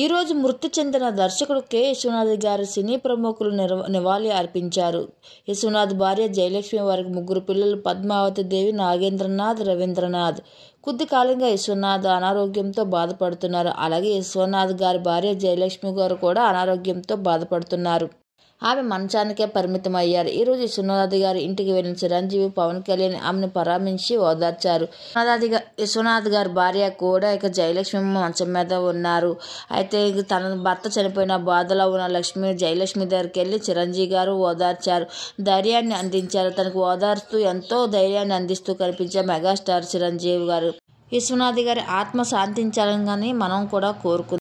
ఈరోజు మృతి చెందిన దర్శకుడు కె యశ్వనాథ్ గారు సినీ ప్రముఖులు నివాళి అర్పించారు యశ్వనాథ్ భార్య జయలక్ష్మి వారికి ముగ్గురు పిల్లలు పద్మావతి దేవి నాగేంద్రనాథ్ రవీంద్రనాథ్ కొద్ది కాలంగా యశ్వనాథ్ అనారోగ్యంతో బాధపడుతున్నారు అలాగే యశ్వనాథ్ గారి భార్య జయలక్ష్మి గారు కూడా అనారోగ్యంతో బాధపడుతున్నారు ఆమె మంచానికే పరిమితం అయ్యారు ఈ రోజు విశ్వనాథ్ గారి ఇంటికి వెళ్ళిన చిరంజీవి పవన్ కళ్యాణ్ ఆమెను పరామర్శించి ఓదార్చారు విశ్వనాథ్ గారి భార్య కూడా ఇక జయలక్ష్మి మంచం మీద ఉన్నారు అయితే తన భర్త చనిపోయిన బాధలో ఉన్న లక్ష్మి జయలక్ష్మి దగ్గరికి వెళ్ళి చిరంజీవి గారు ఓదార్చారు ధైర్యాన్ని అందించారు తనకు ఓదార్స్తూ ఎంతో ధైర్యాన్ని అందిస్తూ కనిపించే మెగాస్టార్ చిరంజీవి గారు విశ్వనాథ్ గారి ఆత్మ శాంతించాలని మనం కూడా కోరుకుందాం